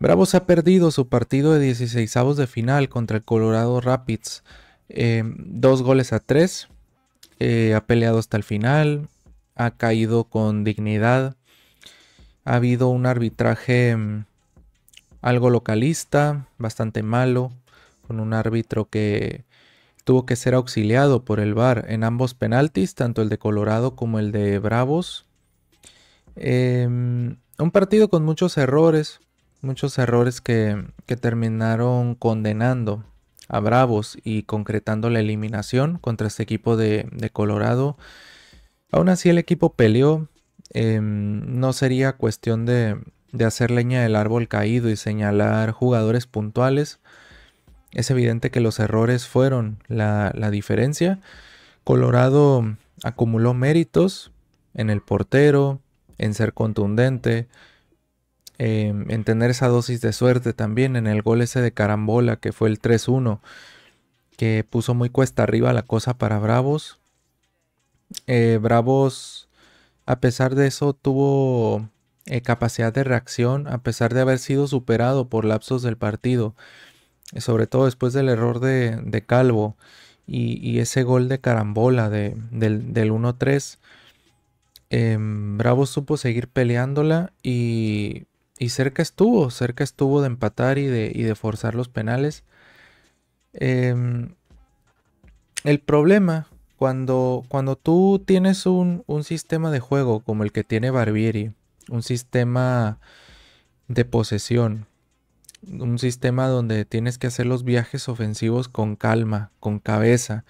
Bravos ha perdido su partido de 16 de final contra el Colorado Rapids. Em, dos goles a tres. Eh, ha peleado hasta el final. Ha caído con dignidad. Ha habido un arbitraje em, algo localista, bastante malo, con un árbitro que tuvo que ser auxiliado por el VAR en ambos penaltis, tanto el de Colorado como el de Bravos. Em, un partido con muchos errores, muchos errores que, terminaron condenando a Bravos y concretando la eliminación contra este equipo de, Colorado. Aún así el equipo peleó, em, no sería cuestión de, hacer leña del árbol caído y señalar jugadores puntuales. Es evidente que los errores fueron la, la diferencia. Colorado acumuló méritos en el portero, en ser contundente, Em, en tener esa dosis de suerte también en el gol ese de carambola que fue el 3-1, que puso muy cuesta arriba la cosa para Bravos. Eh, Bravos, a pesar de eso, tuvo eh, capacidad de reacción, a pesar de haber sido superado por lapsos del partido, sobre todo después del error de, de Calvo y, ese gol de carambola de, del, 1-3. Em, Bravos supo seguir peleándola y y cerca estuvo, cerca estuvo de empatar y de, forzar los penales. Em, el problema, cuando, cuando tú tienes un, sistema de juego como el que tiene Barbieri, un sistema de posesión, un sistema donde tienes que hacer los viajes ofensivos con calma, con cabeza,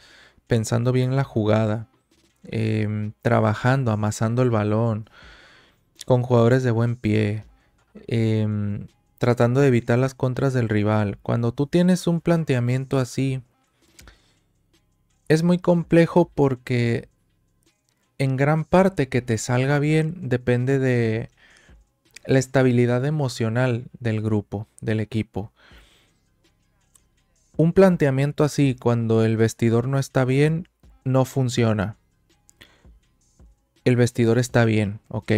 pensando bien la jugada, em, trabajando, amasando el balón, con jugadores de buen pie, Em, tratando de evitar las contras del rival. Cuando tú tienes un planteamiento así, es muy complejo porque en gran parte que te salga bien depende de la estabilidad emocional del grupo, del equipo. Un planteamiento así cuando el vestidor no está bien no funciona. El vestidor está bien, ok.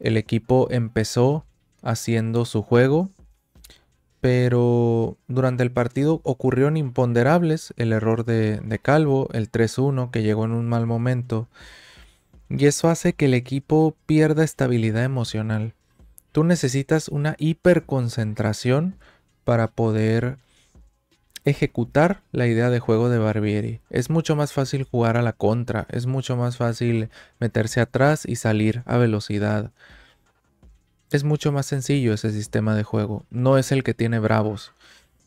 El equipo empezó haciendo su juego, pero durante el partido ocurrieron imponderables, el error de, Calvo, el 3-1 que llegó en un mal momento, y eso hace que el equipo pierda estabilidad emocional. Tú necesitas una hiperconcentración para poder ejecutar la idea de juego de Barbieri. Es mucho más fácil jugar a la contra, es mucho más fácil meterse atrás y salir a velocidad es mucho más sencillo ese sistema de juego, no es el que tiene Bravos.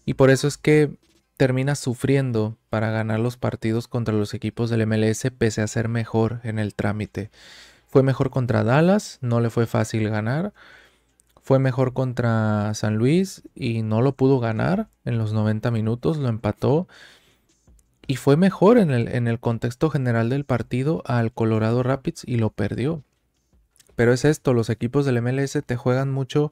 Y por eso es que termina sufriendo para ganar los partidos contra los equipos del MLS pese a ser mejor en el trámite. Fue mejor contra Dallas, no le fue fácil ganar. Fue mejor contra San Luis y no lo pudo ganar en los 90 minutos, lo empató. Y fue mejor en el, en el contexto general del partido al Colorado Rapids y lo perdió. Pero es esto, los equipos del MLS te juegan mucho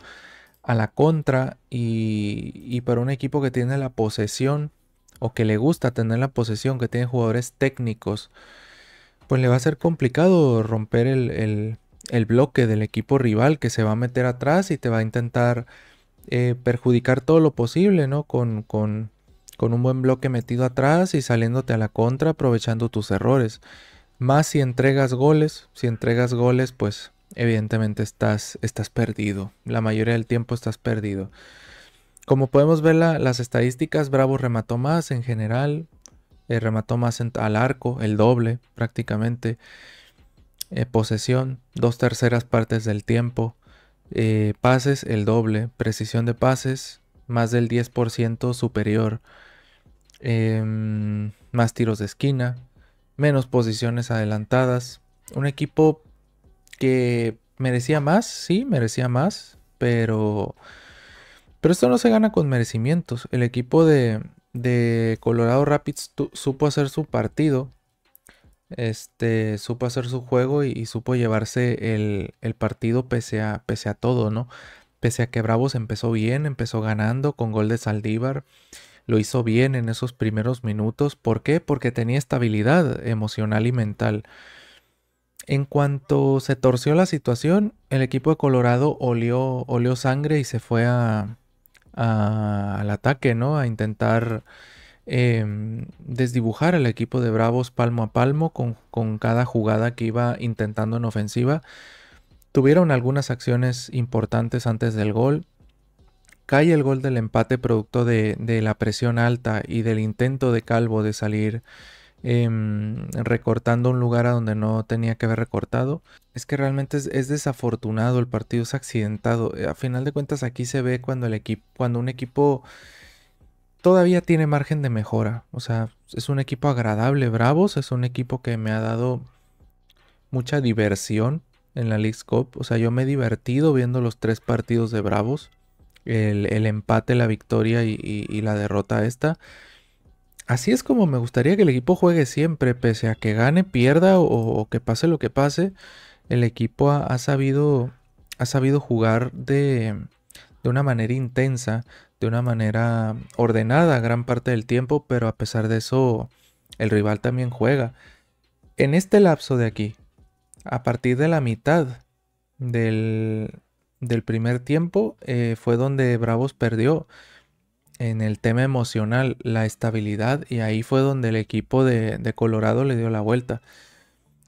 a la contra y, para un equipo que tiene la posesión o que le gusta tener la posesión, que tiene jugadores técnicos, pues le va a ser complicado romper el, bloque del equipo rival que se va a meter atrás y te va a intentar eh, perjudicar todo lo posible, ¿no? Con, con un buen bloque metido atrás y saliéndote a la contra, aprovechando tus errores. Más si entregas goles, si entregas goles, pues evidentemente estás, estás perdido. La mayoría del tiempo estás perdido. Como podemos ver las estadísticas, Bravo remató más en general, eh, remató más al arco, el doble prácticamente. Eh, posesión, dos terceras partes del tiempo. Eh, pases, el doble. Precisión de pases, más del 10% superior. Em, más tiros de esquina, menos posiciones adelantadas. Un equipo que merecía más, sí, merecía más, pero, pero esto no se gana con merecimientos. El equipo de, de Colorado Rapids supo hacer su partido, este, supo hacer su juego y, supo llevarse el, el, partido pese a, pese a todo, ¿no? Pese a que Bravos empezó bien, empezó ganando con gol de Saldívar lo hizo bien en esos primeros minutos. ¿Por qué? Porque tenía estabilidad emocional y mental. En cuanto se torció la situación, el equipo de Colorado olió, sangre y se fue al ataque, ¿no? A intentar em, desdibujar al equipo de Bravos palmo a palmo con, cada jugada que iba intentando en ofensiva. Tuvieron algunas acciones importantes antes del gol. Cae el gol del empate producto de, de la presión alta y del intento de Calvo de salir Em, recortando un lugar a donde no tenía que haber recortado. Es que realmente es, desafortunado, el partido es accidentado. Eh, a final de cuentas aquí se ve cuando, el equipo, cuando un equipo todavía tiene margen de mejora. O sea, es un equipo agradable, Bravos, es un equipo que me ha dado mucha diversión en la League Cup. O sea, yo me he divertido viendo los tres partidos de Bravos. El, empate, la victoria y la derrota esta. Así es como me gustaría que el equipo juegue siempre, pese a que gane, pierda o, que pase lo que pase. El equipo ha, sabido, ha sabido jugar de, de una manera intensa, de una manera ordenada gran parte del tiempo, pero a pesar de eso, el rival también juega. En este lapso de aquí, a partir de la mitad del, primer tiempo, eh, fue donde Bravos perdió en el tema emocional, la estabilidad, y ahí fue donde el equipo de, Colorado le dio la vuelta.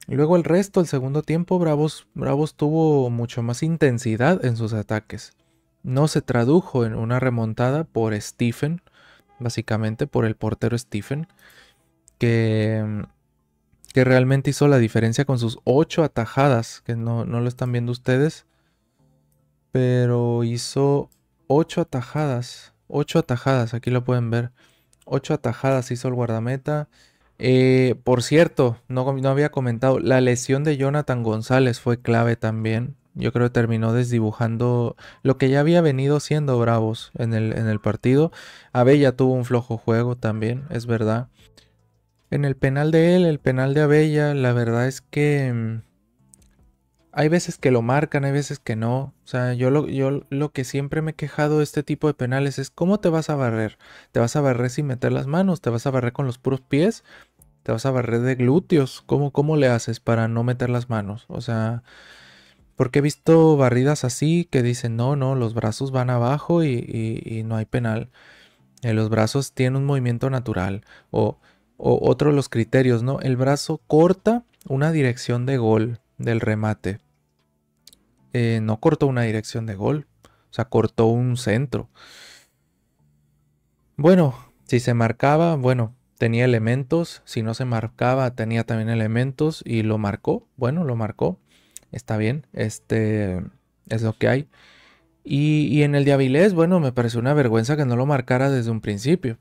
Luego el resto, el segundo tiempo, Bravos, Bravos tuvo mucho más intensidad en sus ataques. No se tradujo en una remontada por Stephen, básicamente por el portero Stephen, que, que realmente hizo la diferencia con sus ocho atajadas, que no, no lo están viendo ustedes, pero hizo ocho atajadas ocho atajadas, aquí lo pueden ver. ocho atajadas hizo el guardameta. Eh, por cierto, no, no había comentado, la lesión de Jonathan González fue clave también. Yo creo que terminó desdibujando lo que ya había venido siendo Bravos en el, en el partido. Abella tuvo un flojo juego también, es verdad. En el penal de él, el penal de Abella, la verdad es que mm, hay veces que lo marcan, hay veces que no. O sea, yo lo, yo lo que siempre me he quejado de este tipo de penales es cómo te vas a barrer. ¿Te vas a barrer sin meter las manos? ¿Te vas a barrer con los puros pies? ¿Te vas a barrer de glúteos? ¿Cómo, cómo le haces para no meter las manos? O sea, porque he visto barridas así que dicen, no, no, los brazos van abajo y, no hay penal. Eh, los brazos tienen un movimiento natural. O, o otro de los criterios, ¿no? El brazo corta una dirección de gol del remate. Eh, no cortó una dirección de gol, o sea, cortó un centro. Bueno, si se marcaba, bueno, tenía elementos, si no se marcaba, tenía también elementos y lo marcó, bueno, lo marcó, está bien, este es lo que hay. Y, y en el de Avilés, bueno, me pareció una vergüenza que no lo marcara desde un principio.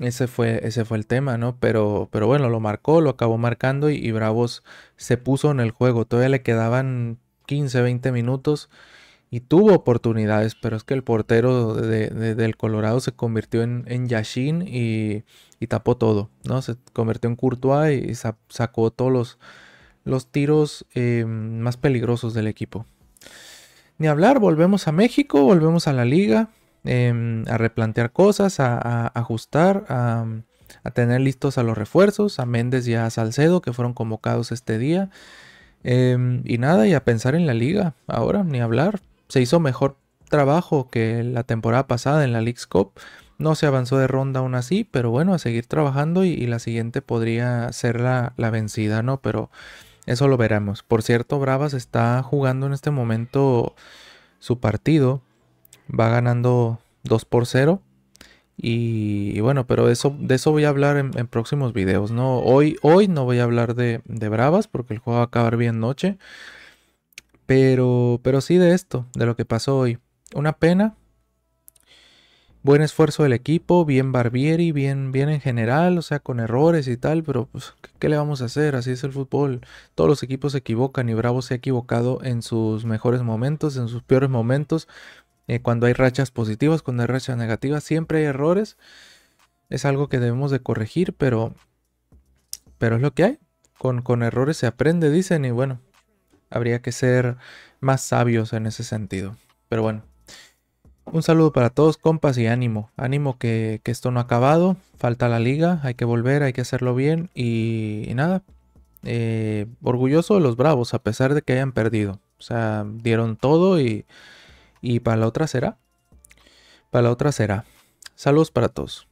Ese fue, ese fue el tema, ¿no? Pero, pero bueno, lo marcó, lo acabó marcando y, Bravos se puso en el juego. Todavía le quedaban 15, 20 minutos y tuvo oportunidades, pero es que el portero del Colorado se convirtió en, Yashin y, tapó todo, ¿no? Se convirtió en Courtois y, sacó todos los, los tiros eh, más peligrosos del equipo. Ni hablar, volvemos a México, volvemos a la liga. Em, a replantear cosas, a, ajustar, a, tener listos a los refuerzos, a Méndez y a Salcedo que fueron convocados este día. Em, y nada, y a pensar en la liga ahora, ni hablar. Se hizo mejor trabajo que la temporada pasada en la League's Cup. No se avanzó de ronda aún así, pero bueno, a seguir trabajando y, la siguiente podría ser la, la, vencida, ¿no? Pero eso lo veremos. Por cierto, Bravas está jugando en este momento su partido va ganando 2 por 0. Y, bueno, pero eso, de eso voy a hablar en, próximos videos, ¿no? Hoy, hoy no voy a hablar de, Bravas porque el juego va a acabar bien noche. Pero, pero sí de esto, de lo que pasó hoy. Una pena. Buen esfuerzo del equipo, bien Barbieri, bien, bien en general, o sea, con errores y tal, pero pues, ¿qué, ¿qué le vamos a hacer? Así es el fútbol. Todos los equipos se equivocan y Bravos se ha equivocado en sus mejores momentos, en sus peores momentos eh, cuando hay rachas positivas, cuando hay rachas negativas, siempre hay errores. Es algo que debemos de corregir, pero, pero es lo que hay. Con, errores se aprende, dicen, y bueno, habría que ser más sabios en ese sentido. Pero bueno, un saludo para todos, compas, y ánimo. Ánimo que, esto no ha acabado. Falta la liga, hay que volver, hay que hacerlo bien. Y, nada, eh, orgulloso de los Bravos, a pesar de que hayan perdido. O sea, dieron todo y y para la otra será. Para la otra será. Saludos para todos.